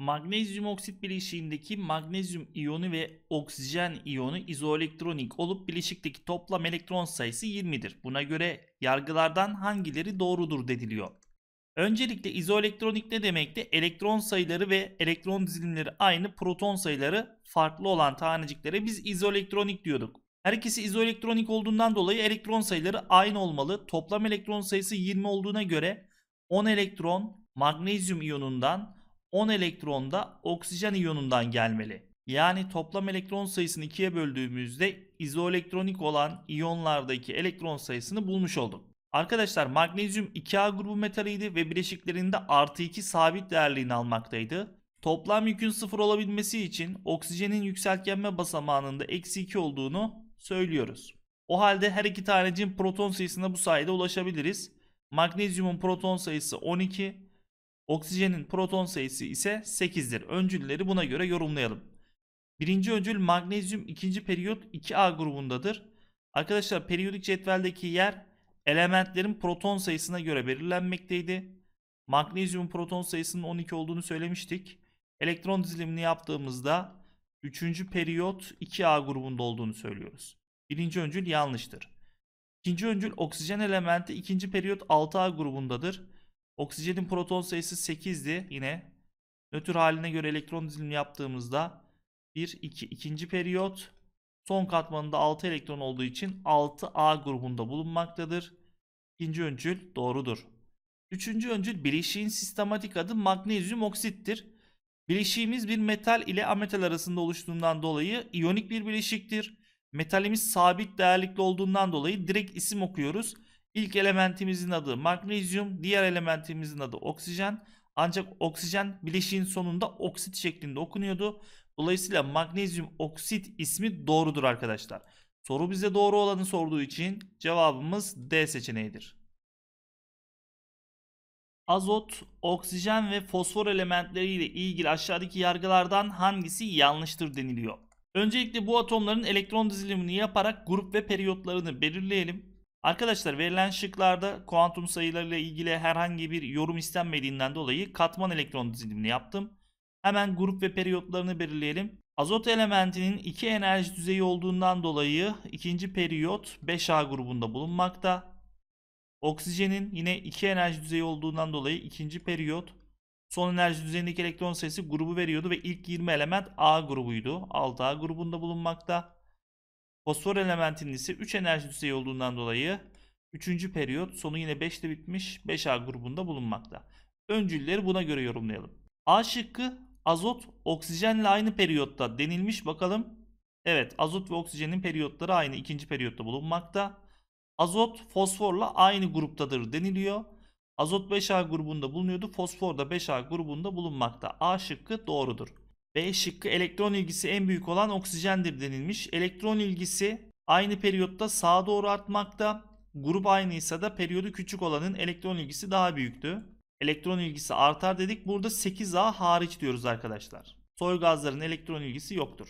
Magnezyum oksit bileşiğindeki magnezyum iyonu ve oksijen iyonu izoelektronik olup bileşikteki toplam elektron sayısı 20'dir. Buna göre yargılardan hangileri doğrudur dediliyor. Öncelikle izoelektronik ne demekti? Elektron sayıları ve elektron dizilimleri aynı, proton sayıları farklı olan taneciklere biz izoelektronik diyorduk. Her ikisi izoelektronik olduğundan dolayı elektron sayıları aynı olmalı. Toplam elektron sayısı 20 olduğuna göre 10 elektron magnezyum iyonundan 10 elektron da oksijen iyonundan gelmeli. Yani toplam elektron sayısını 2'ye böldüğümüzde izoelektronik olan iyonlardaki elektron sayısını bulmuş olduk. Arkadaşlar magnezyum 2A grubu metaliydi ve bileşiklerinde artı 2 sabit değerliğini almaktaydı. Toplam yükün 0 olabilmesi için oksijenin yükseltgenme basamağında eksi 2 olduğunu söylüyoruz. O halde her iki tanecin proton sayısına bu sayede ulaşabiliriz. Magnezyumun proton sayısı 12, Oksijenin proton sayısı ise 8'dir. Öncülleri buna göre yorumlayalım. Birinci öncül magnezyum ikinci periyot 2A grubundadır. Arkadaşlar periyodik cetveldeki yer elementlerin proton sayısına göre belirlenmekteydi. Magnezyum proton sayısının 12 olduğunu söylemiştik. Elektron dizilimini yaptığımızda 3. periyot 2A grubunda olduğunu söylüyoruz. Birinci öncül yanlıştır. İkinci öncül oksijen elementi ikinci periyot 6A grubundadır. Oksijenin proton sayısı 8'di yine. Nötr haline göre elektron dizilimi yaptığımızda 1, 2, 2. periyot. Son katmanında 6 elektron olduğu için 6A grubunda bulunmaktadır. İkinci öncül doğrudur. Üçüncü öncül bileşiğin sistematik adı magnezyum oksittir. Bileşiğimiz bir metal ile ametal arasında oluştuğundan dolayı iyonik bir bileşiktir. Metalimiz sabit değerlikli olduğundan dolayı direkt isim okuyoruz. İlk elementimizin adı magnezyum, diğer elementimizin adı oksijen. Ancak oksijen bileşiğin sonunda oksit şeklinde okunuyordu. Dolayısıyla magnezyum oksit ismi doğrudur arkadaşlar. Soru bize doğru olanı sorduğu için cevabımız D seçeneğidir. Azot, oksijen ve fosfor elementleri ile ilgili aşağıdaki yargılardan hangisi yanlıştır deniliyor. Öncelikle bu atomların elektron dizilimini yaparak grup ve periyotlarını belirleyelim. Arkadaşlar verilen şıklarda kuantum sayılarıyla ilgili herhangi bir yorum istenmediğinden dolayı katman elektron dizilimini yaptım. Hemen grup ve periyotlarını belirleyelim. Azot elementinin iki enerji düzeyi olduğundan dolayı ikinci periyot 5A grubunda bulunmakta. Oksijenin yine iki enerji düzeyi olduğundan dolayı ikinci periyot son enerji düzeyindeki elektron sayısı grubu veriyordu ve ilk 20 element A grubuydu. 6A grubunda bulunmakta. Fosfor elementinin ise 3 enerji düzeyi olduğundan dolayı 3. periyot sonu yine 5'te bitmiş 5A grubunda bulunmakta. Öncülleri buna göre yorumlayalım. A şıkkı azot oksijenle aynı periyotta denilmiş bakalım. Evet azot ve oksijenin periyotları aynı ikinci periyotta bulunmakta. Azot fosforla aynı gruptadır deniliyor. Azot 5A grubunda bulunuyordu. Fosfor da 5A grubunda bulunmakta. A şıkkı doğrudur. B şıkkı elektron ilgisi en büyük olan oksijendir denilmiş. Elektron ilgisi aynı periyotta sağa doğru artmakta. Grup aynıysa da periyodu küçük olanın elektron ilgisi daha büyüktü. Elektron ilgisi artar dedik. Burada 8A hariç diyoruz arkadaşlar. Soy gazların elektron ilgisi yoktur.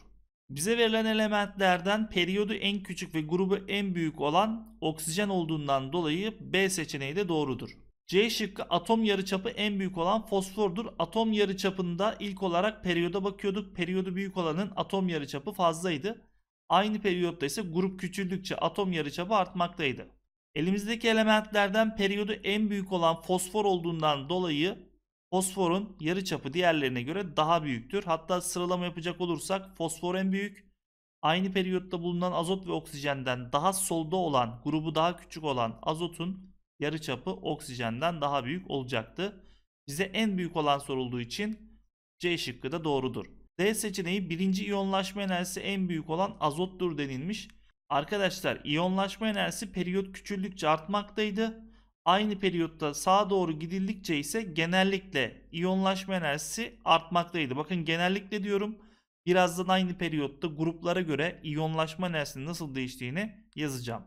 Bize verilen elementlerden periyodu en küçük ve grubu en büyük olan oksijen olduğundan dolayı B seçeneği de doğrudur. C şıkkı atom yarıçapı en büyük olan fosfordur. Atom yarıçapında ilk olarak periyoda bakıyorduk. Periyodu büyük olanın atom yarıçapı fazlaydı. Aynı periyotta ise grup küçüldükçe atom yarıçapı artmaktaydı. Elimizdeki elementlerden periyodu en büyük olan fosfor olduğundan dolayı fosforun yarıçapı diğerlerine göre daha büyüktür. Hatta sıralama yapacak olursak fosfor en büyük, aynı periyotta bulunan azot ve oksijenden daha solda olan, grubu daha küçük olan azotun yarıçapı oksijenden daha büyük olacaktı. Bize en büyük olan sorulduğu için C şıkkı da doğrudur. D seçeneği birinci iyonlaşma enerjisi en büyük olan azottur denilmiş. Arkadaşlar iyonlaşma enerjisi periyot küçüldükçe artmaktaydı. Aynı periyotta sağa doğru gidildikçe ise genellikle iyonlaşma enerjisi artmaktaydı. Bakın genellikle diyorum. Birazdan aynı periyotta gruplara göre iyonlaşma enerjisinin nasıl değiştiğini yazacağım.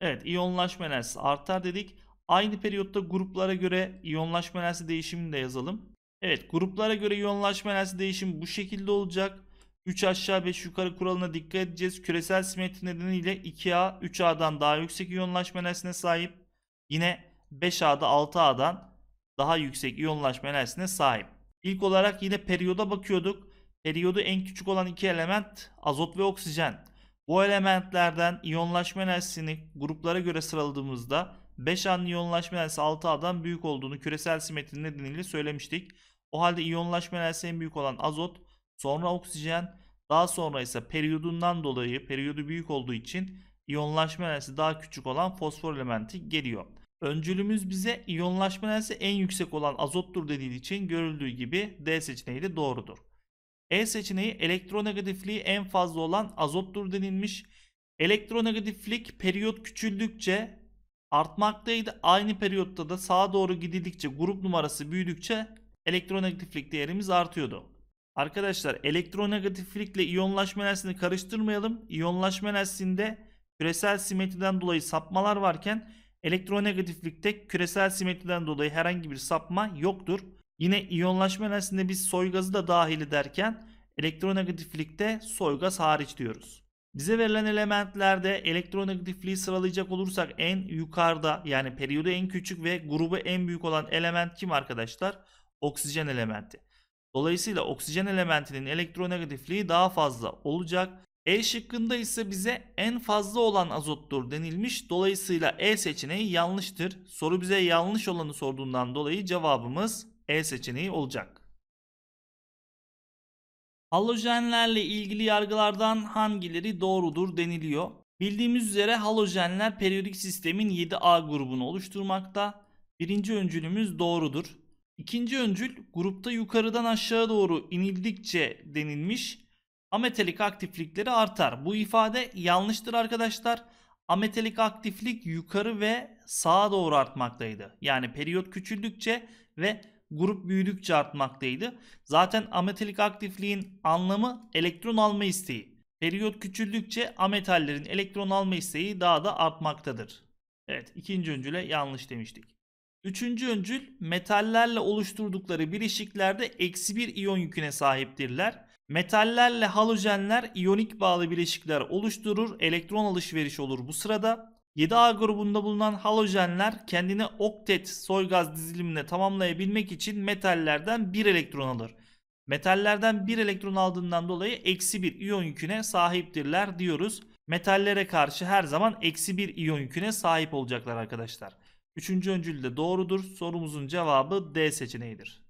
Evet iyonlaşma enerjisi artar dedik. Aynı periyotta gruplara göre iyonlaşma enerjisi değişimini de yazalım. Evet gruplara göre iyonlaşma enerjisi değişimi bu şekilde olacak. 3 aşağı 5 yukarı kuralına dikkat edeceğiz. Küresel simetri nedeniyle 2A 3A'dan daha yüksek iyonlaşma enerjisine sahip. Yine 5A'da 6A'dan daha yüksek iyonlaşma enerjisine sahip. İlk olarak yine periyoda bakıyorduk. Periyodu en küçük olan iki element azot ve oksijen. Bu elementlerden iyonlaşma enerjisini gruplara göre sıraladığımızda 5 anlı iyonlaşma enerjisi 6 A'dan büyük olduğunu küresel simetri nedeniyle söylemiştik. O halde iyonlaşma enerjisi en büyük olan azot, sonra oksijen, daha sonra ise periyodundan dolayı periyodu büyük olduğu için iyonlaşma enerjisi daha küçük olan fosfor elementi geliyor. Öncülümüz bize iyonlaşma enerjisi en yüksek olan azottur dediği için görüldüğü gibi D seçeneği de doğrudur. E seçeneği elektronegatifliği en fazla olan azottur denilmiş. Elektronegatiflik periyot küçüldükçe artmaktaydı. Aynı periyotta da sağa doğru gidildikçe grup numarası büyüdükçe elektronegatiflik değerimiz artıyordu. Arkadaşlar elektronegatiflikle iyonlaşma enerjisini karıştırmayalım. İyonlaşma enerjisinde küresel simetriden dolayı sapmalar varken elektronegatiflikte küresel simetriden dolayı herhangi bir sapma yoktur. Yine iyonlaşma enerjisinde biz soygazı da dahil ederken elektronegatiflikte soygaz hariç diyoruz. Bize verilen elementlerde elektronegatifliği sıralayacak olursak en yukarıda yani periyodu en küçük ve grubu en büyük olan element kim arkadaşlar? Oksijen elementi. Dolayısıyla oksijen elementinin elektronegatifliği daha fazla olacak. E şıkkında ise bize en fazla olan azottur denilmiş. Dolayısıyla E seçeneği yanlıştır. Soru bize yanlış olanı sorduğundan dolayı cevabımız E seçeneği olacak. Halojenlerle ilgili yargılardan hangileri doğrudur deniliyor. Bildiğimiz üzere halojenler periyodik sistemin 7A grubunu oluşturmakta. Birinci öncülümüz doğrudur. İkinci öncül grupta yukarıdan aşağı doğru inildikçe denilmiş. Ametalik aktiflikleri artar. Bu ifade yanlıştır arkadaşlar. Ametalik aktiflik yukarı ve sağa doğru artmaktaydı. Yani periyot küçüldükçe ve grup büyüdükçe artmaktaydı. Zaten ametalik aktifliğin anlamı elektron alma isteği. Periyot küçüldükçe ametallerin elektron alma isteği daha da artmaktadır. Evet ikinci öncüle yanlış demiştik. Üçüncü öncül metallerle oluşturdukları bileşiklerde eksi bir iyon yüküne sahiptirler. Metallerle halojenler iyonik bağlı bileşikler oluşturur. Elektron alışveriş olur bu sırada. 7A grubunda bulunan halojenler kendini oktet gaz dizilimine tamamlayabilmek için metallerden bir elektron alır. Metallerden bir elektron aldığından dolayı eksi bir iyon yüküne sahiptirler diyoruz. Metallere karşı her zaman eksi bir iyon yüküne sahip olacaklar arkadaşlar. Üçüncü öncül de doğrudur. Sorumuzun cevabı D seçeneğidir.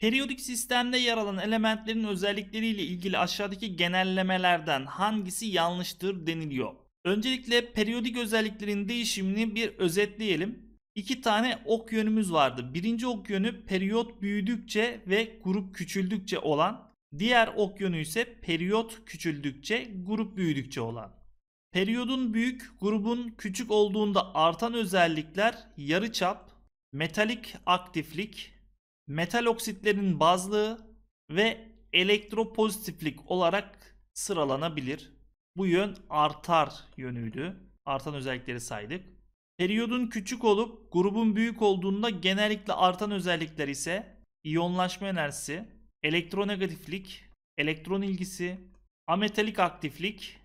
Periyodik sistemde yer alan elementlerin özellikleriyle ilgili aşağıdaki genellemelerden hangisi yanlıştır deniliyor. Öncelikle periyodik özelliklerin değişimini bir özetleyelim. İki tane ok yönümüz vardı. Birinci ok yönü periyot büyüdükçe ve grup küçüldükçe olan. Diğer ok yönü ise periyot küçüldükçe, grup büyüdükçe olan. Periyodun büyük, grubun küçük olduğunda artan özellikler yarıçap, metalik aktiflik, metal oksitlerin bazlığı ve elektropozitiflik olarak sıralanabilir. Bu yön artar yönüydü. Artan özellikleri saydık. Periyodun küçük olup grubun büyük olduğunda genellikle artan özellikler ise iyonlaşma enerjisi, elektronegatiflik, elektron ilgisi, ametalik aktiflik,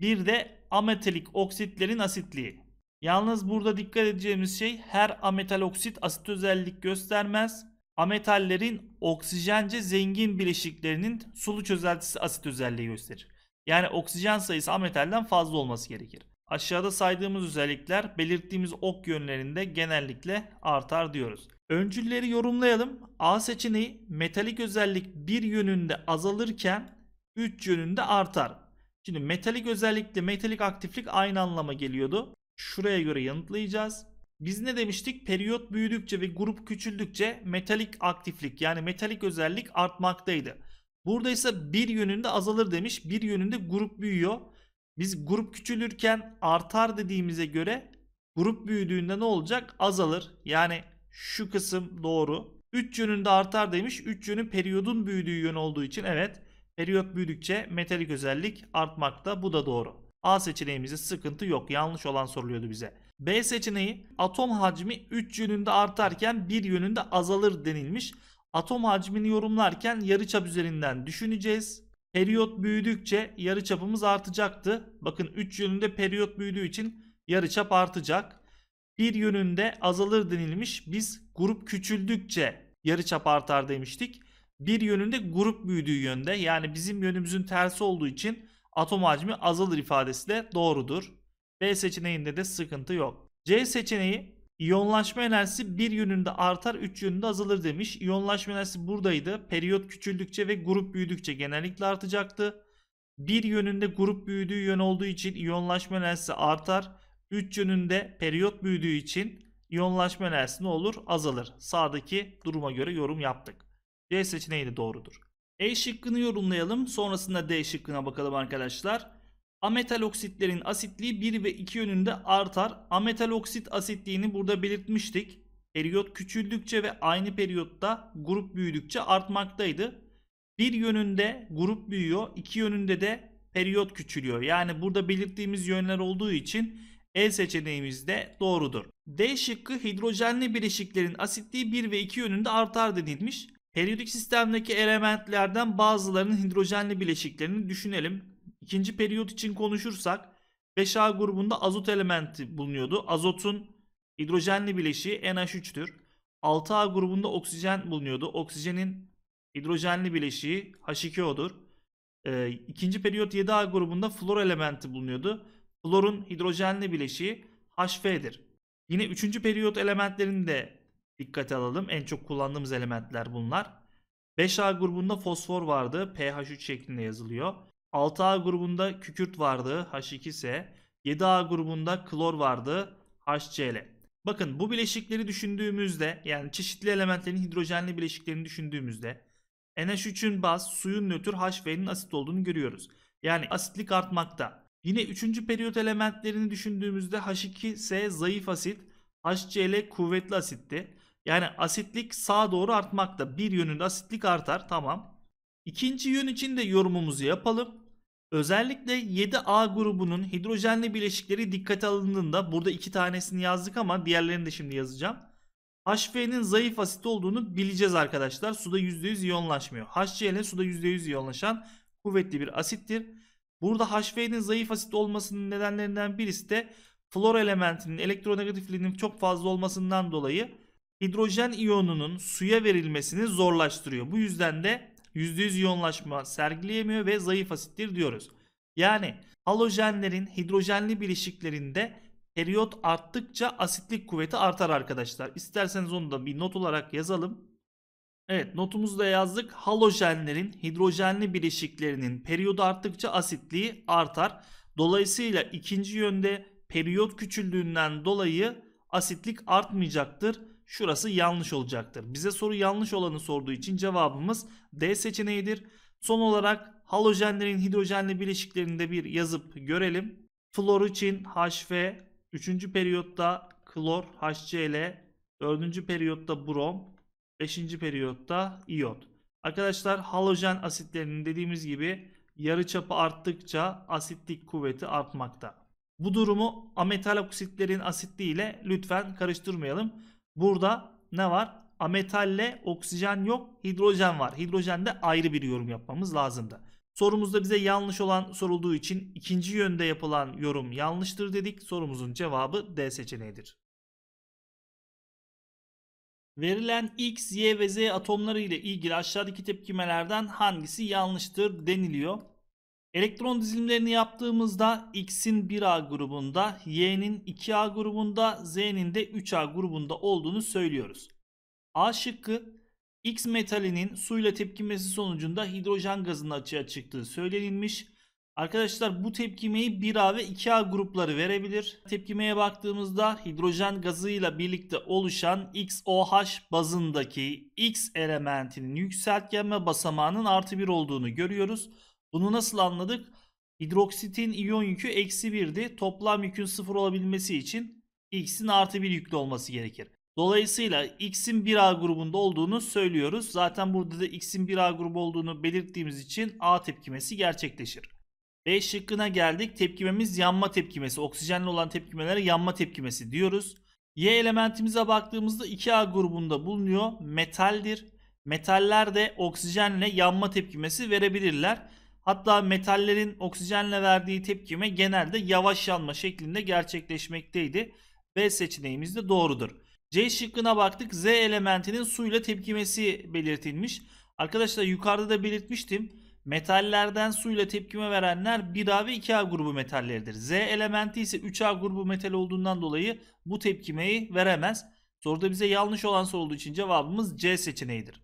bir de ametalik oksitlerin asitliği. Yalnız burada dikkat edeceğimiz şey her ametal oksit asit özellik göstermez ametallerin oksijence zengin bileşiklerinin sulu çözeltisi asit özelliği gösterir. Yani oksijen sayısı ametalden fazla olması gerekir. Aşağıda saydığımız özellikler belirttiğimiz ok yönlerinde genellikle artar diyoruz. Öncülleri yorumlayalım. A seçeneği metalik özellik bir yönünde azalırken 3 yönünde artar. Şimdi metalik özellikle metalik aktiflik aynı anlama geliyordu. Şuraya göre yanıtlayacağız. Biz ne demiştik? Periyot büyüdükçe ve grup küçüldükçe metalik aktiflik yani metalik özellik artmaktaydı. Burada ise bir yönünde azalır demiş. Bir yönünde grup büyüyor. Biz grup küçülürken artar dediğimize göre grup büyüdüğünde ne olacak? Azalır. Yani şu kısım doğru. 3 yönünde artar demiş. 3 yönü periyodun büyüdüğü yön olduğu için evet periyot büyüdükçe metalik özellik artmakta. Bu da doğru. A seçeneğimizde sıkıntı yok. Yanlış olan soruluyordu bize. B seçeneği atom hacmi 3 yönünde artarken 1 yönünde azalır denilmiş. Atom hacmini yorumlarken yarıçap üzerinden düşüneceğiz. Periyot büyüdükçe yarıçapımız artacaktı. Bakın 3 yönünde periyot büyüdüğü için yarıçap artacak. Bir yönünde azalır denilmiş. Biz grup küçüldükçe yarıçap artar demiştik. Bir yönünde grup büyüdüğü yönde yani bizim yönümüzün tersi olduğu için atom hacmi azalır ifadesi de doğrudur. B seçeneğinde de sıkıntı yok. C seçeneği İyonlaşma enerjisi bir yönünde artar, üç yönünde azalır demiş. İyonlaşma enerjisi buradaydı. Periyot küçüldükçe ve grup büyüdükçe genellikle artacaktı. Bir yönünde grup büyüdüğü yön olduğu için iyonlaşma enerjisi artar. Üç yönünde periyot büyüdüğü için iyonlaşma enerjisi ne olur? Azalır. Sağdaki duruma göre yorum yaptık. C seçeneği de doğrudur. E şıkkını yorumlayalım. Sonrasında D şıkkına bakalım arkadaşlar ametal oksitlerin asitliği 1 ve 2 yönünde artar. Ametal oksit asitliğini burada belirtmiştik. Periyot küçüldükçe ve aynı periyotta grup büyüdükçe artmaktaydı. Bir yönünde grup büyüyor, iki yönünde de periyot küçülüyor. Yani burada belirttiğimiz yönler olduğu için E seçeneğimiz de doğrudur. D şıkkı hidrojenli bileşiklerin asitliği 1 ve 2 yönünde artar denilmiş. Periyodik sistemdeki elementlerden bazılarının hidrojenli bileşiklerini düşünelim. İkinci periyot için konuşursak 5A grubunda azot elementi bulunuyordu. Azotun hidrojenli bileşiği NH3'tür. 6A grubunda oksijen bulunuyordu. Oksijenin hidrojenli bileşiği H2O'dur. E, ee, ikinci periyot 7A grubunda flor elementi bulunuyordu. Florun hidrojenli bileşiği HF'dir. Yine üçüncü periyot elementlerini de dikkate alalım. En çok kullandığımız elementler bunlar. 5A grubunda fosfor vardı. pH3 şeklinde yazılıyor. 6A grubunda kükürt vardı H2S. 7A grubunda klor vardı HCl. Bakın bu bileşikleri düşündüğümüzde yani çeşitli elementlerin hidrojenli bileşiklerini düşündüğümüzde NH3'ün baz, suyun nötr, HV'nin asit olduğunu görüyoruz. Yani asitlik artmakta. Yine 3. periyot elementlerini düşündüğümüzde H2S zayıf asit, HCl kuvvetli asitti. Yani asitlik sağa doğru artmakta. Bir yönünde asitlik artar tamam. İkinci yön için de yorumumuzu yapalım. Özellikle 7A grubunun hidrojenli bileşikleri dikkate alındığında burada iki tanesini yazdık ama diğerlerini de şimdi yazacağım. HF'nin zayıf asit olduğunu bileceğiz arkadaşlar. Suda %100 iyonlaşmıyor. HCl suda %100 iyonlaşan kuvvetli bir asittir. Burada HF'nin zayıf asit olmasının nedenlerinden birisi de flor elementinin elektronegatifliğinin çok fazla olmasından dolayı hidrojen iyonunun suya verilmesini zorlaştırıyor. Bu yüzden de %100 yoğunlaşma sergileyemiyor ve zayıf asittir diyoruz. Yani halojenlerin hidrojenli bileşiklerinde periyot arttıkça asitlik kuvveti artar arkadaşlar. İsterseniz onu da bir not olarak yazalım. Evet notumuzu da yazdık. Halojenlerin hidrojenli bileşiklerinin periyodu arttıkça asitliği artar. Dolayısıyla ikinci yönde periyot küçüldüğünden dolayı asitlik artmayacaktır. Şurası yanlış olacaktır. Bize soru yanlış olanı sorduğu için cevabımız D seçeneğidir. Son olarak halojenlerin hidrojenli bileşiklerinde bir yazıp görelim. Flor için HF, 3. periyotta klor HCl, 4. periyotta brom, 5. periyotta iot. Arkadaşlar halojen asitlerinin dediğimiz gibi yarı çapı arttıkça asitlik kuvveti artmakta. Bu durumu ametal oksitlerin asitliği ile lütfen karıştırmayalım. Burada ne var? Ametalle oksijen yok, hidrojen var. Hidrojende ayrı bir yorum yapmamız lazımdı. Sorumuzda bize yanlış olan sorulduğu için ikinci yönde yapılan yorum yanlıştır dedik. Sorumuzun cevabı D seçeneğidir. Verilen X, Y ve Z atomları ile ilgili aşağıdaki tepkimelerden hangisi yanlıştır deniliyor. Elektron dizilimlerini yaptığımızda X'in 1A grubunda, Y'nin 2A grubunda, Z'nin de 3A grubunda olduğunu söylüyoruz. A şıkkı X metalinin suyla tepkimesi sonucunda hidrojen gazının açığa çıktığı söylenilmiş. Arkadaşlar bu tepkimeyi 1A ve 2A grupları verebilir. Tepkimeye baktığımızda hidrojen gazıyla birlikte oluşan XOH bazındaki X elementinin yükseltgenme basamağının artı 1 olduğunu görüyoruz. Bunu nasıl anladık? Hidroksitin iyon yükü eksi 1'di. Toplam yükün sıfır olabilmesi için x'in artı 1 yüklü olması gerekir. Dolayısıyla x'in 1A grubunda olduğunu söylüyoruz. Zaten burada da x'in 1A grubu olduğunu belirttiğimiz için A tepkimesi gerçekleşir. B şıkkına geldik. Tepkimemiz yanma tepkimesi. Oksijenli olan tepkimelere yanma tepkimesi diyoruz. Y elementimize baktığımızda 2A grubunda bulunuyor. Metaldir. Metaller de oksijenle yanma tepkimesi verebilirler. Hatta metallerin oksijenle verdiği tepkime genelde yavaş yanma şeklinde gerçekleşmekteydi. B seçeneğimiz de doğrudur. C şıkkına baktık. Z elementinin suyla tepkimesi belirtilmiş. Arkadaşlar yukarıda da belirtmiştim. Metallerden suyla tepkime verenler 1A ve 2A grubu metalleridir. Z elementi ise 3A grubu metal olduğundan dolayı bu tepkimeyi veremez. Soruda bize yanlış olan sorulduğu için cevabımız C seçeneğidir.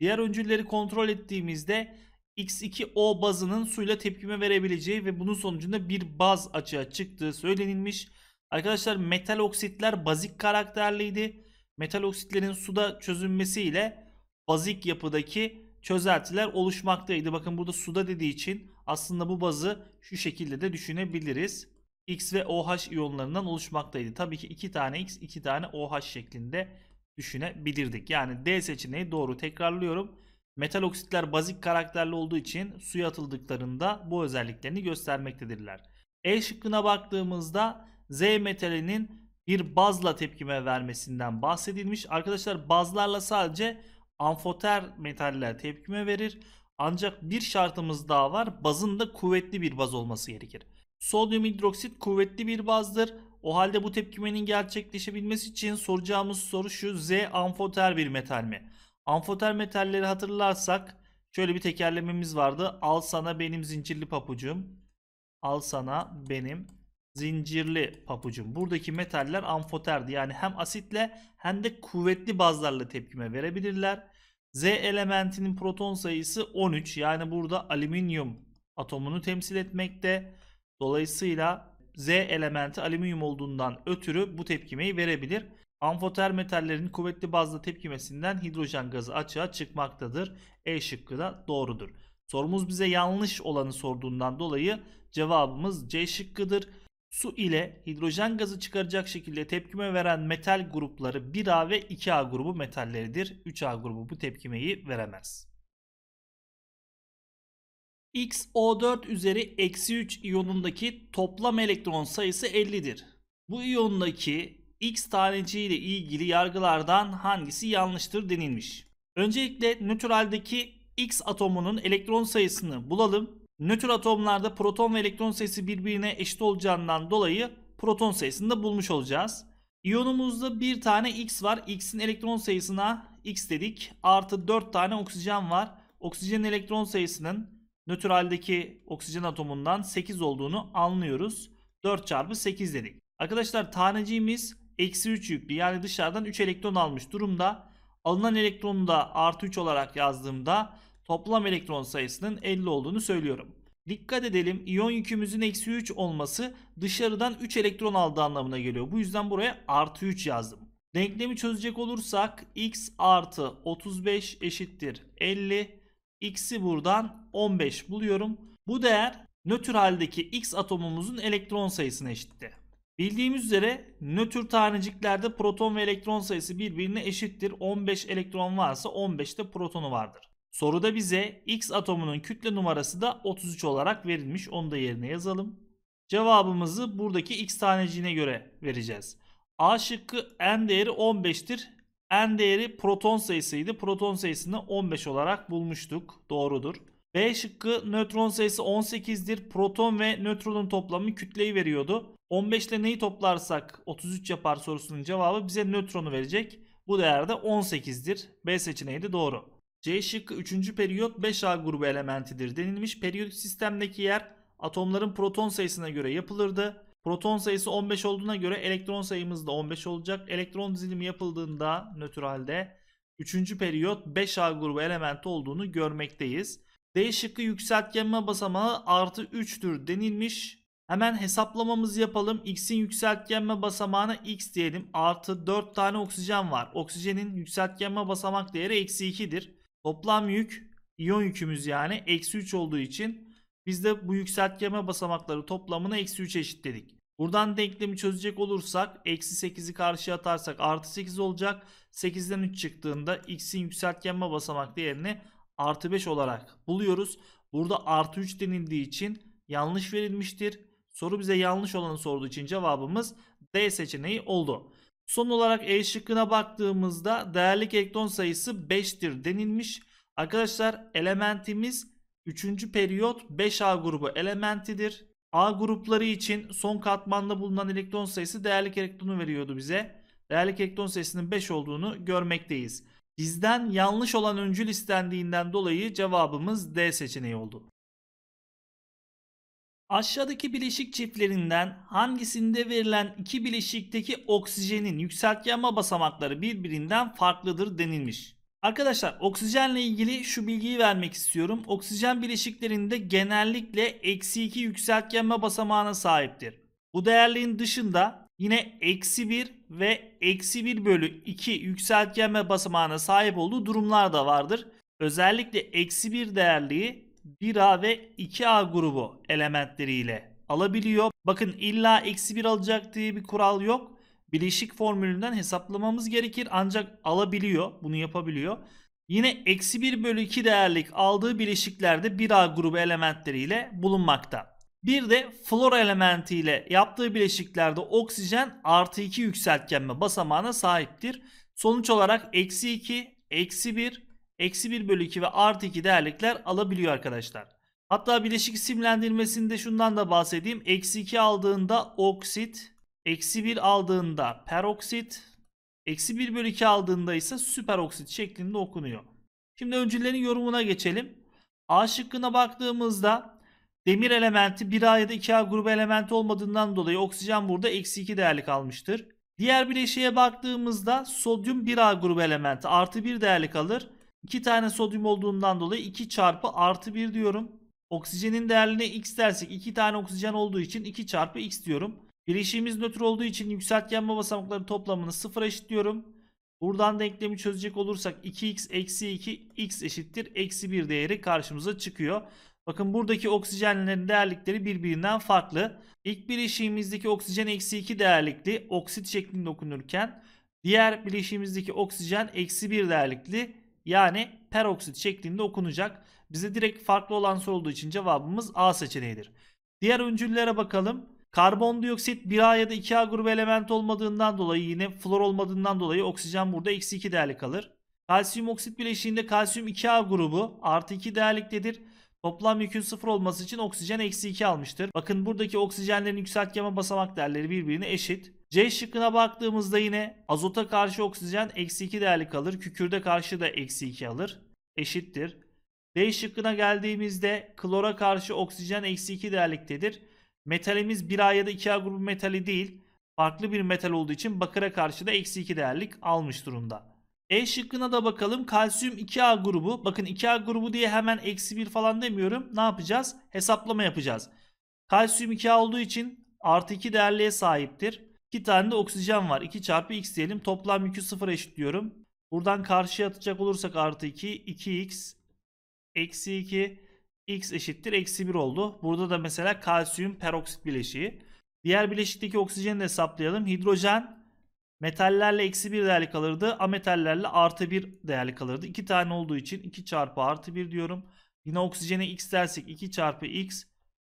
Diğer öncülleri kontrol ettiğimizde X2O bazının suyla tepkime verebileceği ve bunun sonucunda bir baz açığa çıktığı söylenilmiş. Arkadaşlar metal oksitler bazik karakterliydi. Metal oksitlerin suda çözünmesiyle bazik yapıdaki çözeltiler oluşmaktaydı. Bakın burada suda dediği için aslında bu bazı şu şekilde de düşünebiliriz. X ve OH iyonlarından oluşmaktaydı. Tabii ki iki tane X, iki tane OH şeklinde düşünebilirdik. Yani D seçeneği doğru tekrarlıyorum. Metal oksitler bazik karakterli olduğu için suya atıldıklarında bu özelliklerini göstermektedirler. E şıkkına baktığımızda Z metalinin bir bazla tepkime vermesinden bahsedilmiş. Arkadaşlar bazlarla sadece amfoter metaller tepkime verir. Ancak bir şartımız daha var. Bazın da kuvvetli bir baz olması gerekir. Sodyum hidroksit kuvvetli bir bazdır. O halde bu tepkimenin gerçekleşebilmesi için soracağımız soru şu Z amfoter bir metal mi? Amfoter metalleri hatırlarsak şöyle bir tekerlememiz vardı. Al sana benim zincirli papucum. Al sana benim zincirli papucum. Buradaki metaller amfoterdi. Yani hem asitle hem de kuvvetli bazlarla tepkime verebilirler. Z elementinin proton sayısı 13. Yani burada alüminyum atomunu temsil etmekte. Dolayısıyla Z elementi alüminyum olduğundan ötürü bu tepkimeyi verebilir. Amfoter metallerin kuvvetli bazda tepkimesinden hidrojen gazı açığa çıkmaktadır. E şıkkı da doğrudur. Sorumuz bize yanlış olanı sorduğundan dolayı cevabımız C şıkkıdır. Su ile hidrojen gazı çıkaracak şekilde tepkime veren metal grupları 1A ve 2A grubu metalleridir. 3A grubu bu tepkimeyi veremez. XO4 üzeri eksi 3 iyonundaki toplam elektron sayısı 50'dir. Bu iyondaki x taneciği ile ilgili yargılardan hangisi yanlıştır denilmiş. Öncelikle nötraldeki x atomunun elektron sayısını bulalım. Nötr atomlarda proton ve elektron sayısı birbirine eşit olacağından dolayı proton sayısını da bulmuş olacağız. İyonumuzda bir tane x var. X'in elektron sayısına x dedik. Artı 4 tane oksijen var. Oksijen elektron sayısının nötraldeki oksijen atomundan 8 olduğunu anlıyoruz. 4 çarpı 8 dedik. Arkadaşlar taneciğimiz eksi 3 yüklü yani dışarıdan 3 elektron almış durumda. Alınan elektronu da artı 3 olarak yazdığımda toplam elektron sayısının 50 olduğunu söylüyorum. Dikkat edelim iyon yükümüzün eksi 3 olması dışarıdan 3 elektron aldığı anlamına geliyor. Bu yüzden buraya artı 3 yazdım. Denklemi çözecek olursak x artı 35 eşittir 50. x'i buradan 15 buluyorum. Bu değer nötr haldeki x atomumuzun elektron sayısına eşittir. Bildiğimiz üzere nötr taneciklerde proton ve elektron sayısı birbirine eşittir. 15 elektron varsa 15 de protonu vardır. Soruda bize X atomunun kütle numarası da 33 olarak verilmiş. Onu da yerine yazalım. Cevabımızı buradaki X taneciğine göre vereceğiz. A şıkkı N değeri 15'tir. N değeri proton sayısıydı. Proton sayısını 15 olarak bulmuştuk. Doğrudur. B şıkkı nötron sayısı 18'dir. Proton ve nötronun toplamı kütleyi veriyordu. 15 ile neyi toplarsak 33 yapar sorusunun cevabı bize nötronu verecek. Bu değer de 18'dir. B seçeneği de doğru. C şıkkı 3. periyot 5A grubu elementidir denilmiş. Periyodik sistemdeki yer atomların proton sayısına göre yapılırdı. Proton sayısı 15 olduğuna göre elektron sayımız da 15 olacak. Elektron dizilimi yapıldığında nötr halde 3. periyot 5A grubu elementi olduğunu görmekteyiz. D şıkkı yükseltgenme basamağı artı 3'tür denilmiş. Hemen hesaplamamızı yapalım. X'in yükseltgenme basamağına X diyelim. Artı 4 tane oksijen var. Oksijenin yükseltgenme basamak değeri eksi 2'dir. Toplam yük, iyon yükümüz yani eksi 3 olduğu için biz de bu yükseltgenme basamakları toplamına eksi 3 eşitledik. Buradan denklemi çözecek olursak eksi 8'i karşıya atarsak artı 8 olacak. 8'den 3 çıktığında x'in yükseltgenme basamak değerini artı 5 olarak buluyoruz. Burada artı 3 denildiği için yanlış verilmiştir. Soru bize yanlış olanı sorduğu için cevabımız D seçeneği oldu. Son olarak E şıkkına baktığımızda değerli elektron sayısı 5'tir denilmiş. Arkadaşlar elementimiz 3. periyot 5A grubu elementidir. A grupları için son katmanda bulunan elektron sayısı değerlik elektronu veriyordu bize. Değerlik elektron sayısının 5 olduğunu görmekteyiz. Bizden yanlış olan öncül istendiğinden dolayı cevabımız D seçeneği oldu. Aşağıdaki bileşik çiftlerinden hangisinde verilen iki bileşikteki oksijenin yükseltgenme basamakları birbirinden farklıdır denilmiş. Arkadaşlar oksijenle ilgili şu bilgiyi vermek istiyorum. Oksijen bileşiklerinde genellikle eksi 2 yükseltgenme basamağına sahiptir. Bu değerlerin dışında yine eksi 1 ve eksi 1 bölü 2 yükseltgenme basamağına sahip olduğu durumlar da vardır. Özellikle eksi 1 değerliği 1A ve 2A grubu elementleriyle alabiliyor. Bakın illa eksi 1 alacak diye bir kural yok. Bileşik formülünden hesaplamamız gerekir ancak alabiliyor bunu yapabiliyor. Yine eksi 1 bölü 2 değerlik aldığı bileşiklerde 1A grubu elementleriyle bulunmakta. Bir de flor elementi ile yaptığı bileşiklerde oksijen artı 2 yükseltgenme basamağına sahiptir. Sonuç olarak eksi 2, eksi 1, eksi 1 bölü 2 ve artı 2 değerlikler alabiliyor arkadaşlar. Hatta bileşik isimlendirmesinde şundan da bahsedeyim. Eksi 2 aldığında oksit, eksi 1 aldığında peroksit, eksi 1 bölü 2 aldığında ise süperoksit şeklinde okunuyor. Şimdi öncülerin yorumuna geçelim. A şıkkına baktığımızda demir elementi 1A ya da 2A grubu elementi olmadığından dolayı oksijen burada eksi 2 değerlik almıştır. Diğer bileşiğe baktığımızda sodyum 1A grubu elementi artı 1 değerlik alır. 2 tane sodyum olduğundan dolayı 2 çarpı artı 1 diyorum. Oksijenin değerine x dersek 2 tane oksijen olduğu için 2 çarpı x diyorum. Bileşiğimiz nötr olduğu için yükseltgen basamakları toplamını sıfıra eşitliyorum. Buradan denklemi çözecek olursak 2x eksi 2 x eşittir. Eksi 1 değeri karşımıza çıkıyor. Bakın buradaki oksijenlerin değerlikleri birbirinden farklı. İlk bileşiğimizdeki oksijen eksi 2 değerlikli oksit şeklinde okunurken diğer bileşiğimizdeki oksijen eksi 1 değerlikli yani peroksit şeklinde okunacak. Bize direkt farklı olan sorulduğu için cevabımız A seçeneğidir. Diğer öncüllere bakalım. Karbondioksit 1A ya da 2A grubu element olmadığından dolayı yine flor olmadığından dolayı oksijen burada eksi 2 değerli kalır. Kalsiyum oksit bileşiğinde kalsiyum 2A grubu artı 2 değerliktedir. Toplam yükün sıfır olması için oksijen eksi 2 almıştır. Bakın buradaki oksijenlerin yükseltgeme basamak değerleri birbirine eşit. C şıkkına baktığımızda yine azota karşı oksijen eksi 2 değerli kalır. Kükürde karşı da eksi 2 alır. Eşittir. D şıkkına geldiğimizde klora karşı oksijen eksi 2 değerliktedir. Metalimiz 1A ya da 2A grubu metali değil. Farklı bir metal olduğu için bakıra karşı da eksi 2 değerlik almış durumda. E şıkkına da bakalım. Kalsiyum 2A grubu. Bakın 2A grubu diye hemen eksi 1 falan demiyorum. Ne yapacağız? Hesaplama yapacağız. Kalsiyum 2A olduğu için artı 2 değerliğe sahiptir. 2 tane de oksijen var. 2 çarpı x diyelim. Toplam yükü 0 eşitliyorum. Buradan karşıya atacak olursak artı 2. 2x eksi 2 x eşittir. Eksi 1 oldu. Burada da mesela kalsiyum peroksit bileşiği. Diğer bileşikteki oksijeni de hesaplayalım. Hidrojen Metallerle eksi bir değerli kalırdı. Ametallerle artı bir değerli kalırdı. İki tane olduğu için 2 çarpı artı bir diyorum. Yine oksijene x dersek 2 çarpı x.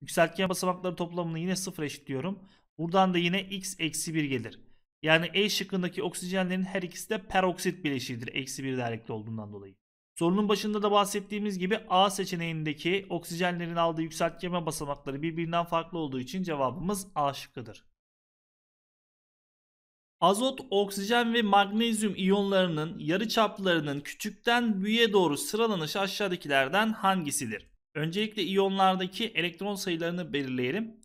Yükseltgen basamakları toplamını yine 0 eşitliyorum. Buradan da yine x eksi 1 gelir. Yani E şıkkındaki oksijenlerin her ikisi de peroksit bileşiğidir. Eksi 1 değerlikte olduğundan dolayı. Sorunun başında da bahsettiğimiz gibi A seçeneğindeki oksijenlerin aldığı yükseltgeme basamakları birbirinden farklı olduğu için cevabımız A şıkkıdır. Azot, oksijen ve magnezyum iyonlarının yarıçaplarının küçükten büyüğe doğru sıralanışı aşağıdakilerden hangisidir? Öncelikle iyonlardaki elektron sayılarını belirleyelim.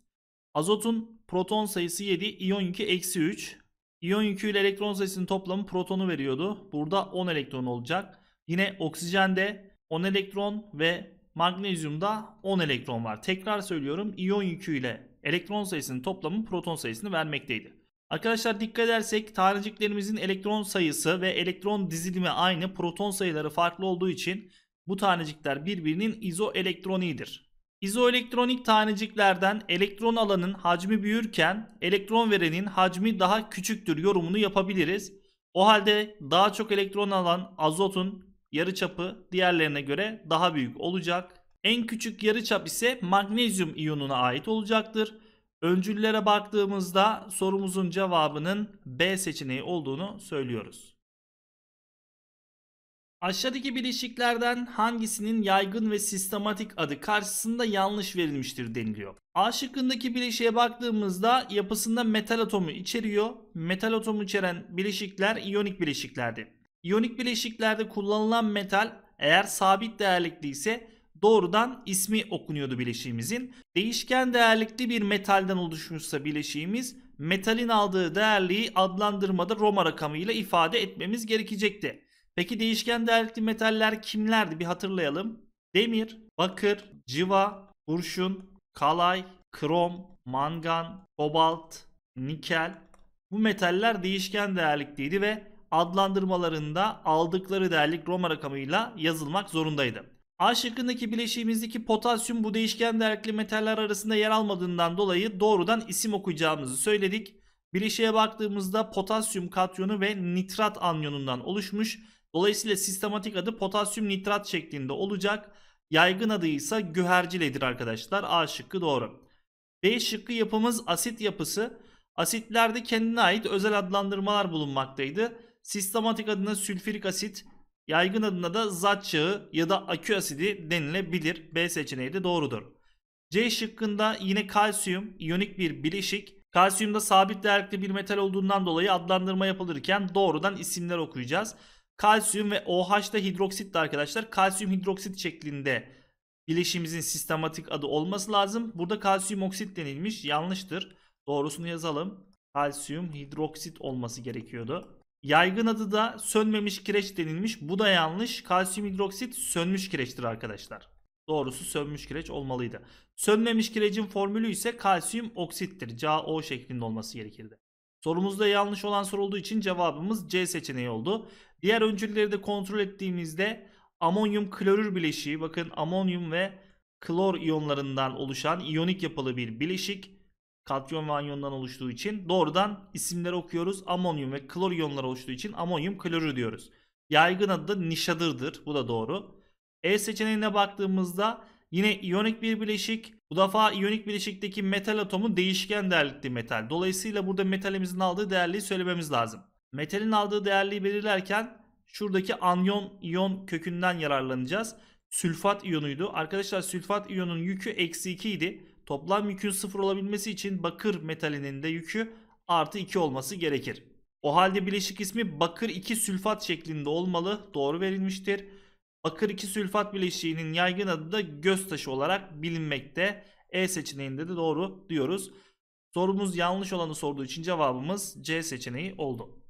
Azotun proton sayısı 7, iyon yükü eksi 3. İyon yükü ile elektron sayısının toplamı protonu veriyordu. Burada 10 elektron olacak. Yine oksijende 10 elektron ve magnezyumda 10 elektron var. Tekrar söylüyorum iyon yükü ile elektron sayısının toplamı proton sayısını vermekteydi. Arkadaşlar dikkat edersek taneciklerimizin elektron sayısı ve elektron dizilimi aynı proton sayıları farklı olduğu için bu tanecikler birbirinin izoelektroniğidir. İzoelektronik taneciklerden elektron alanın hacmi büyürken elektron verenin hacmi daha küçüktür yorumunu yapabiliriz. O halde daha çok elektron alan azotun yarıçapı diğerlerine göre daha büyük olacak. En küçük yarıçap ise magnezyum iyonuna ait olacaktır. Öncüllere baktığımızda sorumuzun cevabının B seçeneği olduğunu söylüyoruz. Aşağıdaki bileşiklerden hangisinin yaygın ve sistematik adı karşısında yanlış verilmiştir deniliyor. A şıkkındaki bileşiğe baktığımızda yapısında metal atomu içeriyor. Metal atomu içeren bileşikler iyonik bileşiklerdi. İyonik bileşiklerde kullanılan metal eğer sabit değerlikli ise doğrudan ismi okunuyordu bileşiğimizin. Değişken değerlikli bir metalden oluşmuşsa bileşiğimiz metalin aldığı değerliği adlandırmada Roma rakamıyla ifade etmemiz gerekecekti. Peki değişken değerlikli metaller kimlerdi bir hatırlayalım. Demir, bakır, civa, kurşun, kalay, krom, mangan, kobalt, nikel. Bu metaller değişken değerlikliydi ve adlandırmalarında aldıkları değerlik Roma rakamıyla yazılmak zorundaydı. A şıkkındaki bileşiğimizdeki potasyum bu değişken değerli metaller arasında yer almadığından dolayı doğrudan isim okuyacağımızı söyledik. Bileşiğe baktığımızda potasyum katyonu ve nitrat anyonundan oluşmuş. Dolayısıyla sistematik adı potasyum nitrat şeklinde olacak. Yaygın adı ise güherciledir arkadaşlar. A şıkkı doğru. B şıkkı yapımız asit yapısı. Asitlerde kendine ait özel adlandırmalar bulunmaktaydı. Sistematik adına sülfürik asit, Yaygın adına da zat çağı ya da akü asidi denilebilir. B seçeneği de doğrudur. C şıkkında yine kalsiyum iyonik bir bileşik. Kalsiyumda sabit değerlikli bir metal olduğundan dolayı adlandırma yapılırken doğrudan isimler okuyacağız. Kalsiyum ve OH'da hidroksit de arkadaşlar kalsiyum hidroksit şeklinde bileşimizin sistematik adı olması lazım. Burada kalsiyum oksit denilmiş. Yanlıştır. Doğrusunu yazalım. Kalsiyum hidroksit olması gerekiyordu. Yaygın adı da sönmemiş kireç denilmiş. Bu da yanlış. Kalsiyum hidroksit sönmüş kireçtir arkadaşlar. Doğrusu sönmüş kireç olmalıydı. Sönmemiş kirecin formülü ise kalsiyum oksittir. CaO şeklinde olması gerekirdi. Sorumuzda yanlış olan sorulduğu için cevabımız C seçeneği oldu. Diğer öncülleri de kontrol ettiğimizde amonyum klorür bileşiği bakın amonyum ve klor iyonlarından oluşan iyonik yapılı bir bileşik Katyon ve anyondan oluştuğu için doğrudan isimleri okuyoruz. Amonyum ve klor iyonları oluştuğu için amonyum klorür diyoruz. Yaygın adı da nişadırdır. Bu da doğru. E seçeneğine baktığımızda yine iyonik bir bileşik. Bu defa iyonik bileşikteki metal atomu değişken değerlikli metal. Dolayısıyla burada metalimizin aldığı değerliği söylememiz lazım. Metalin aldığı değerliği belirlerken şuradaki anyon iyon kökünden yararlanacağız. Sülfat iyonuydu. Arkadaşlar sülfat iyonun yükü eksi 2 idi toplam yükün sıfır olabilmesi için bakır metalinin de yükü artı 2 olması gerekir. O halde bileşik ismi bakır 2 sülfat şeklinde olmalı. Doğru verilmiştir. Bakır 2 sülfat bileşiğinin yaygın adı da göz olarak bilinmekte. E seçeneğinde de doğru diyoruz. Sorumuz yanlış olanı sorduğu için cevabımız C seçeneği oldu.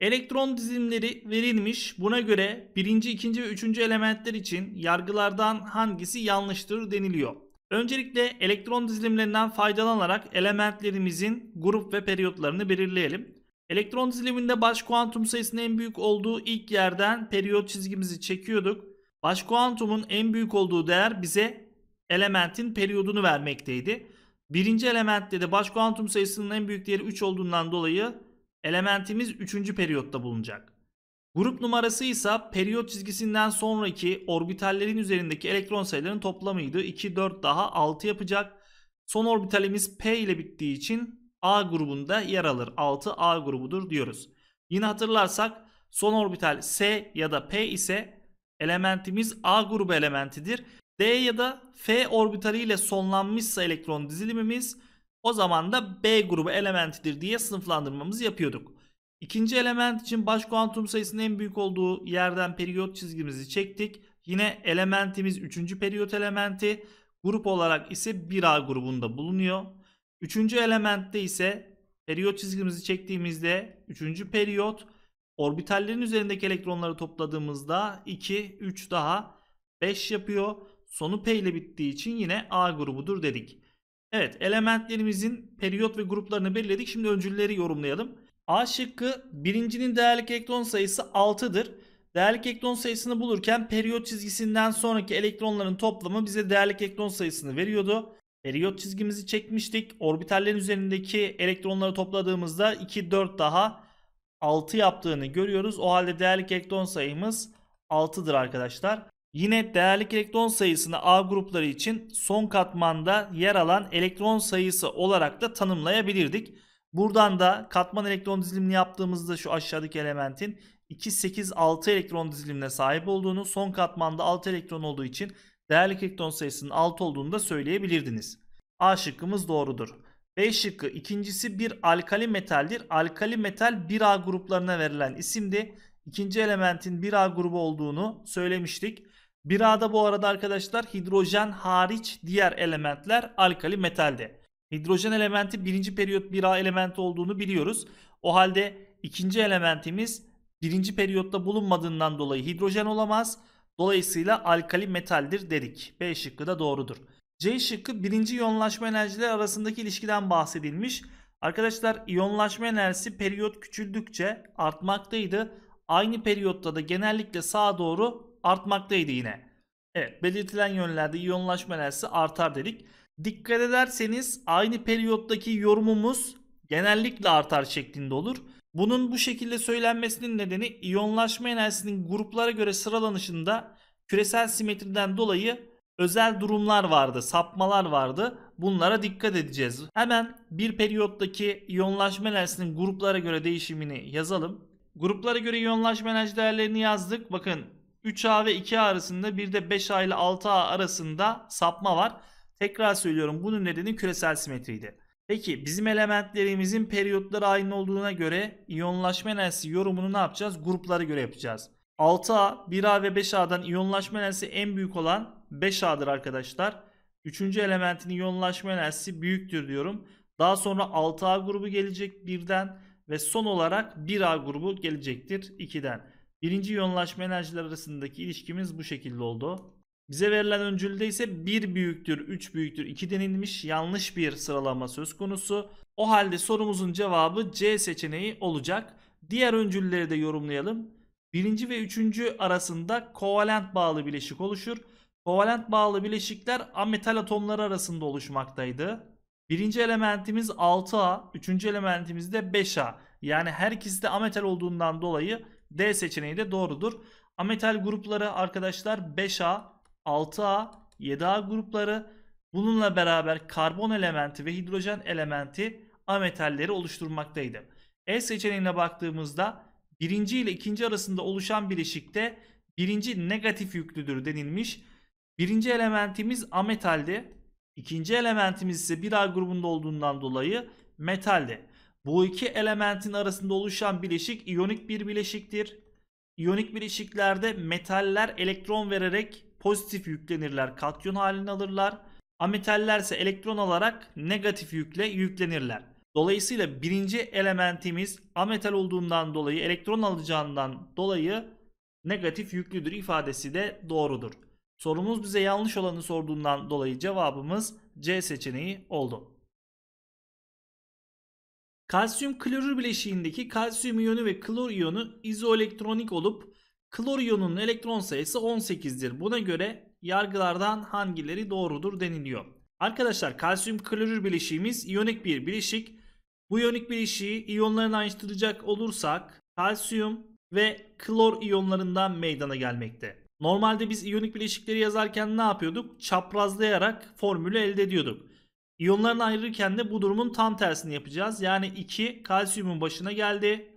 Elektron dizimleri verilmiş. Buna göre birinci, ikinci ve üçüncü elementler için yargılardan hangisi yanlıştır deniliyor. Öncelikle elektron dizilimlerinden faydalanarak elementlerimizin grup ve periyotlarını belirleyelim. Elektron diziliminde baş kuantum sayısının en büyük olduğu ilk yerden periyot çizgimizi çekiyorduk. Baş kuantumun en büyük olduğu değer bize elementin periyodunu vermekteydi. Birinci elementte de baş kuantum sayısının en büyük değeri 3 olduğundan dolayı Elementimiz 3. periyotta bulunacak. Grup numarası ise periyot çizgisinden sonraki orbitallerin üzerindeki elektron sayılarının toplamıydı. 2, 4 daha 6 yapacak. Son orbitalimiz P ile bittiği için A grubunda yer alır. 6 A grubudur diyoruz. Yine hatırlarsak son orbital S ya da P ise elementimiz A grubu elementidir. D ya da F orbitali ile sonlanmışsa elektron dizilimimiz o zaman da B grubu elementidir diye sınıflandırmamızı yapıyorduk. İkinci element için baş kuantum sayısının en büyük olduğu yerden periyot çizgimizi çektik. Yine elementimiz 3. periyot elementi. Grup olarak ise 1A grubunda bulunuyor. 3. elementte ise periyot çizgimizi çektiğimizde 3. periyot orbitallerin üzerindeki elektronları topladığımızda 2, 3 daha 5 yapıyor. Sonu P ile bittiği için yine A grubudur dedik. Evet elementlerimizin periyot ve gruplarını belirledik. Şimdi öncülleri yorumlayalım. A şıkkı birincinin değerlik elektron sayısı 6'dır. Değerlik elektron sayısını bulurken periyot çizgisinden sonraki elektronların toplamı bize değerlik elektron sayısını veriyordu. Periyot çizgimizi çekmiştik. Orbitallerin üzerindeki elektronları topladığımızda 2, 4 daha 6 yaptığını görüyoruz. O halde değerlik elektron sayımız 6'dır arkadaşlar. Yine değerlik elektron sayısını A grupları için son katmanda yer alan elektron sayısı olarak da tanımlayabilirdik. Buradan da katman elektron dizilimini yaptığımızda şu aşağıdaki elementin 2, 8, 6 elektron dizilimine sahip olduğunu, son katmanda 6 elektron olduğu için değerlik elektron sayısının 6 olduğunu da söyleyebilirdiniz. A şıkkımız doğrudur. B şıkkı ikincisi bir alkali metaldir. Alkali metal 1A gruplarına verilen isimdi. İkinci elementin 1A grubu olduğunu söylemiştik. Birada bu arada arkadaşlar hidrojen hariç diğer elementler alkali metalde. Hidrojen elementi birinci periyot bira elementi olduğunu biliyoruz. O halde ikinci elementimiz birinci periyotta bulunmadığından dolayı hidrojen olamaz. Dolayısıyla alkali metaldir dedik. B şıkkı da doğrudur. C şıkkı birinci iyonlaşma enerjileri arasındaki ilişkiden bahsedilmiş. Arkadaşlar iyonlaşma enerjisi periyot küçüldükçe artmaktaydı. Aynı periyotta da genellikle sağa doğru artmaktaydı yine. Evet belirtilen yönlerde iyonlaşma enerjisi artar dedik. Dikkat ederseniz aynı periyottaki yorumumuz genellikle artar şeklinde olur. Bunun bu şekilde söylenmesinin nedeni iyonlaşma enerjisinin gruplara göre sıralanışında küresel simetriden dolayı özel durumlar vardı, sapmalar vardı. Bunlara dikkat edeceğiz. Hemen bir periyottaki iyonlaşma enerjisinin gruplara göre değişimini yazalım. Gruplara göre iyonlaşma enerji değerlerini yazdık. Bakın 3A ve 2A arasında bir de 5A ile 6A arasında sapma var. Tekrar söylüyorum bunun nedeni küresel simetriydi. Peki bizim elementlerimizin periyotları aynı olduğuna göre iyonlaşma enerjisi yorumunu ne yapacağız? Gruplara göre yapacağız. 6A, 1A ve 5A'dan iyonlaşma enerjisi en büyük olan 5A'dır arkadaşlar. Üçüncü elementin iyonlaşma enerjisi büyüktür diyorum. Daha sonra 6A grubu gelecek birden ve son olarak 1A grubu gelecektir 2'den. Birinci yoğunlaşma enerjiler arasındaki ilişkimiz bu şekilde oldu. Bize verilen öncülde ise 1 büyüktür, 3 büyüktür, 2 denilmiş yanlış bir sıralama söz konusu. O halde sorumuzun cevabı C seçeneği olacak. Diğer öncülleri de yorumlayalım. Birinci ve üçüncü arasında kovalent bağlı bileşik oluşur. Kovalent bağlı bileşikler ametal atomları arasında oluşmaktaydı. Birinci elementimiz 6A, üçüncü elementimiz de 5A. Yani her ikisi de ametal olduğundan dolayı D seçeneği de doğrudur. Ametal grupları arkadaşlar 5A, 6A, 7A grupları bununla beraber karbon elementi ve hidrojen elementi ametalleri oluşturmaktaydı. E seçeneğine baktığımızda birinci ile ikinci arasında oluşan bileşikte birinci negatif yüklüdür denilmiş. Birinci elementimiz ametaldi. İkinci elementimiz ise 1A grubunda olduğundan dolayı metaldi. Bu iki elementin arasında oluşan bileşik iyonik bir bileşiktir. İyonik bileşiklerde metaller elektron vererek pozitif yüklenirler, katyon halini alırlar. Ametaller ise elektron alarak negatif yükle yüklenirler. Dolayısıyla birinci elementimiz ametal olduğundan dolayı elektron alacağından dolayı negatif yüklüdür ifadesi de doğrudur. Sorumuz bize yanlış olanı sorduğundan dolayı cevabımız C seçeneği oldu. Kalsiyum klorür bileşiğindeki kalsiyum iyonu ve klor iyonu izoelektronik olup klor iyonunun elektron sayısı 18'dir. Buna göre yargılardan hangileri doğrudur deniliyor. Arkadaşlar kalsiyum klorür bileşiğimiz iyonik bir bileşik. Bu iyonik bileşiği iyonlarını ayrıştıracak olursak kalsiyum ve klor iyonlarından meydana gelmekte. Normalde biz iyonik bileşikleri yazarken ne yapıyorduk? Çaprazlayarak formülü elde ediyorduk. İyonlarını ayırırken de bu durumun tam tersini yapacağız. Yani 2 kalsiyumun başına geldi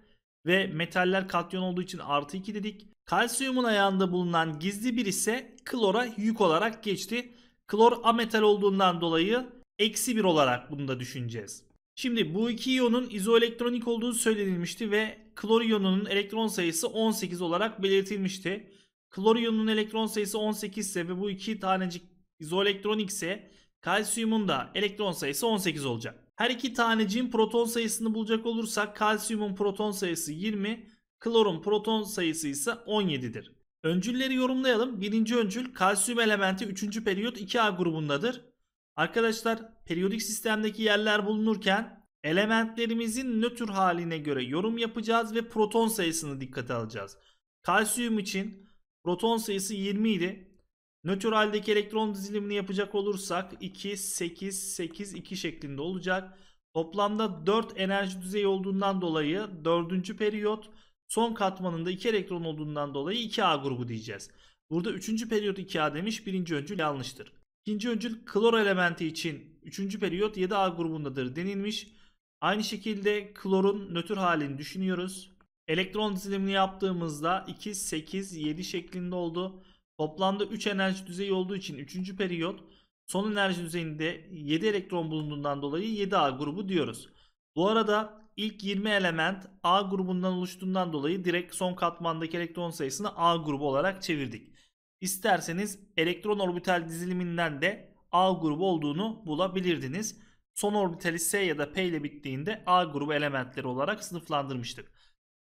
ve metaller katyon olduğu için artı 2 dedik. Kalsiyumun ayağında bulunan gizli bir ise klora yük olarak geçti. Klor ametal olduğundan dolayı eksi 1 olarak bunu da düşüneceğiz. Şimdi bu iki iyonun izoelektronik olduğu söylenilmişti ve klor iyonunun elektron sayısı 18 olarak belirtilmişti. Klor iyonunun elektron sayısı 18 ise ve bu iki tanecik izoelektronik ise Kalsiyumun da elektron sayısı 18 olacak. Her iki taneciğin proton sayısını bulacak olursak kalsiyumun proton sayısı 20, klorun proton sayısı ise 17'dir. Öncülleri yorumlayalım. Birinci öncül kalsiyum elementi 3. periyot 2A grubundadır. Arkadaşlar periyodik sistemdeki yerler bulunurken elementlerimizin nötr haline göre yorum yapacağız ve proton sayısını dikkate alacağız. Kalsiyum için proton sayısı 20 idi. Nötr haldeki elektron dizilimini yapacak olursak 2, 8, 8, 2 şeklinde olacak. Toplamda 4 enerji düzeyi olduğundan dolayı 4. periyot son katmanında 2 elektron olduğundan dolayı 2A grubu diyeceğiz. Burada 3. periyot 2A demiş. 1. öncül yanlıştır. 2. öncül klor elementi için 3. periyot 7A grubundadır denilmiş. Aynı şekilde klorun nötr halini düşünüyoruz. Elektron dizilimini yaptığımızda 2, 8, 7 şeklinde oldu. Toplamda 3 enerji düzeyi olduğu için 3. periyot son enerji düzeyinde 7 elektron bulunduğundan dolayı 7A grubu diyoruz. Bu arada ilk 20 element A grubundan oluştuğundan dolayı direkt son katmandaki elektron sayısını A grubu olarak çevirdik. İsterseniz elektron orbital diziliminden de A grubu olduğunu bulabilirdiniz. Son orbitali S ya da P ile bittiğinde A grubu elementleri olarak sınıflandırmıştık.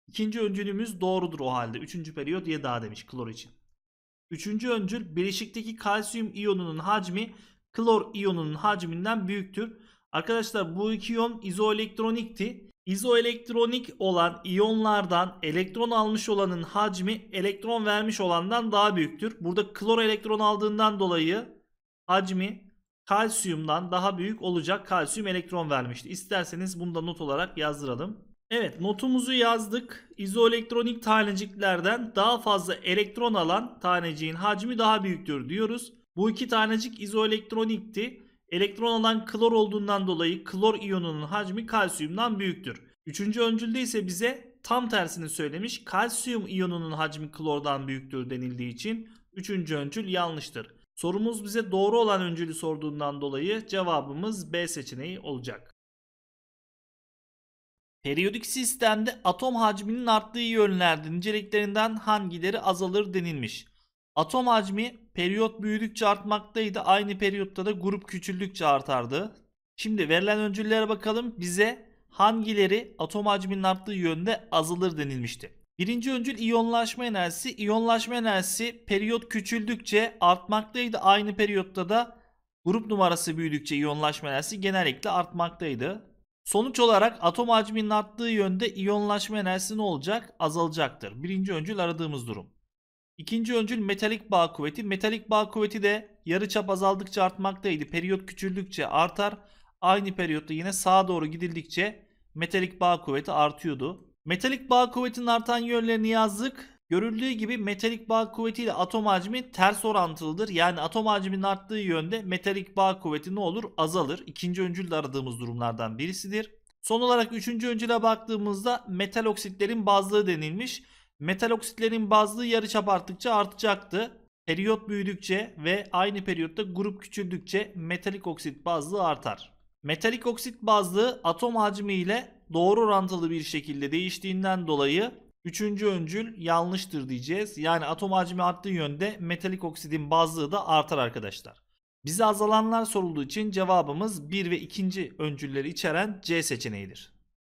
İkinci öncülümüz doğrudur o halde. Üçüncü periyot 7A demiş klor için. Üçüncü öncül bileşikteki kalsiyum iyonunun hacmi klor iyonunun hacminden büyüktür. Arkadaşlar bu iki iyon izoelektronikti. İzoelektronik olan iyonlardan elektron almış olanın hacmi elektron vermiş olandan daha büyüktür. Burada klor elektron aldığından dolayı hacmi kalsiyumdan daha büyük olacak. Kalsiyum elektron vermişti. İsterseniz bunu da not olarak yazdıralım. Evet notumuzu yazdık. İzoelektronik taneciklerden daha fazla elektron alan taneciğin hacmi daha büyüktür diyoruz. Bu iki tanecik izoelektronikti. Elektron alan klor olduğundan dolayı klor iyonunun hacmi kalsiyumdan büyüktür. Üçüncü öncülde ise bize tam tersini söylemiş. Kalsiyum iyonunun hacmi klordan büyüktür denildiği için üçüncü öncül yanlıştır. Sorumuz bize doğru olan öncülü sorduğundan dolayı cevabımız B seçeneği olacak. Periyodik sistemde atom hacminin arttığı yönlerde niceliklerinden hangileri azalır denilmiş. Atom hacmi periyot büyüdükçe artmaktaydı. Aynı periyotta da grup küçüldükçe artardı. Şimdi verilen öncüllere bakalım. Bize hangileri atom hacminin arttığı yönde azalır denilmişti. Birinci öncül iyonlaşma enerjisi. İyonlaşma enerjisi periyot küçüldükçe artmaktaydı. Aynı periyotta da grup numarası büyüdükçe iyonlaşma enerjisi genellikle artmaktaydı. Sonuç olarak atom hacminin arttığı yönde iyonlaşma enerjisi ne olacak? Azalacaktır. Birinci öncül aradığımız durum. İkinci öncül metalik bağ kuvveti. Metalik bağ kuvveti de yarıçap azaldıkça artmaktaydı. Periyot küçüldükçe artar. Aynı periyotta yine sağa doğru gidildikçe metalik bağ kuvveti artıyordu. Metalik bağ kuvvetinin artan yönlerini yazdık. Görüldüğü gibi metalik bağ kuvveti ile atom hacmi ters orantılıdır. Yani atom hacminin arttığı yönde metalik bağ kuvveti ne olur? Azalır. İkinci öncül de aradığımız durumlardan birisidir. Son olarak üçüncü öncüle baktığımızda metal oksitlerin bazlığı denilmiş. Metal oksitlerin bazlığı yarıçap arttıkça artacaktı. Periyot büyüdükçe ve aynı periyotta grup küçüldükçe metalik oksit bazlığı artar. Metalik oksit bazlığı atom hacmi ile doğru orantılı bir şekilde değiştiğinden dolayı Üçüncü öncül yanlıştır diyeceğiz. Yani atom hacmi arttığı yönde metalik oksidin bazlığı da artar arkadaşlar. Bize azalanlar sorulduğu için cevabımız 1 ve 2. öncülleri içeren C seçeneğidir.